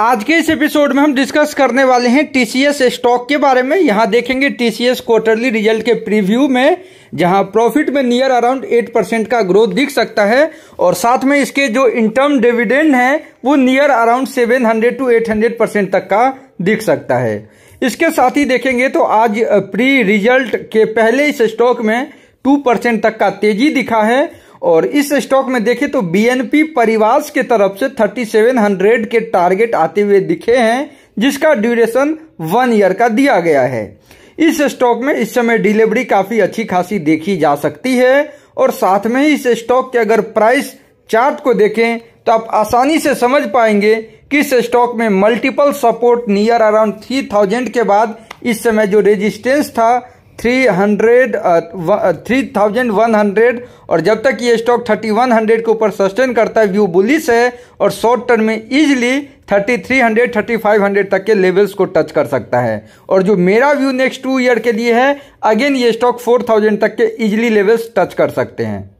आज के इस एपिसोड में हम डिस्कस करने वाले हैं टीसीएस स्टॉक के बारे में यहां देखेंगे टीसीएस क्वार्टरली रिजल्ट के प्रीव्यू में जहां प्रॉफिट में नियर अराउंड 8 परसेंट का ग्रोथ दिख सकता है और साथ में इसके जो इंटर्म डिविडेंड है वो नियर अराउंड 700 टू 800 परसेंट तक का दिख सकता है इसके साथ ही देखेंगे तो आज प्री रिजल्ट के पहले इस स्टॉक में टू तक का तेजी दिखा है और इस स्टॉक में देखें तो बीएनपी परिवास के तरफ से 3700 के टारगेट आते हुए दिखे हैं जिसका ड्यूरेशन वन ईयर का दिया गया है इस स्टॉक में इस समय डिलीवरी काफी अच्छी खासी देखी जा सकती है और साथ में ही इस स्टॉक के अगर प्राइस चार्ट को देखें तो आप आसानी से समझ पाएंगे कि इस स्टॉक में multiple support near around three thousand के बाद इस समय जो रेजिस्टेंस था three hundred three thousand one hundred और जब तक ये स्टॉक थर्टी वन हंड्रेड के ऊपर सस्टेन करता है व्यू बुलिस है और शॉर्ट टर्म में easily thirty three hundred thirty five hundred तक के लेवल्स को टच कर सकता है और जो मेरा व्यू नेक्स्ट टू ईयर के लिए है अगेन ये स्टॉक फोर थाउजेंड तक के इजिली लेवल्स टच कर सकते हैं